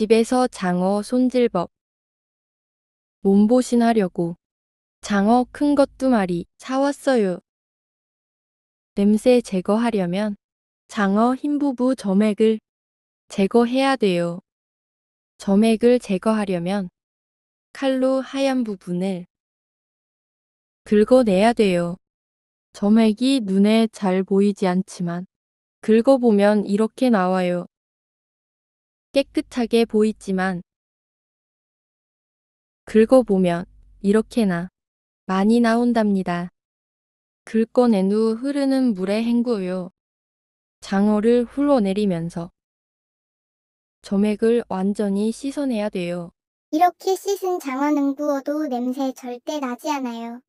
집에서 장어 손질법. 몸보신하려고 장어 큰것도 말이 사왔어요. 냄새 제거하려면 장어 흰 부부 점액을 제거해야 돼요. 점액을 제거하려면 칼로 하얀 부분을 긁어내야 돼요. 점액이 눈에 잘 보이지 않지만 긁어보면 이렇게 나와요. 깨끗하게 보이지만 긁어보면 이렇게나 많이 나온답니다. 긁어낸 후 흐르는 물에 헹구요. 장어를 흘러내리면서 점액을 완전히 씻어내야 돼요. 이렇게 씻은 장어는 구워도 냄새 절대 나지 않아요.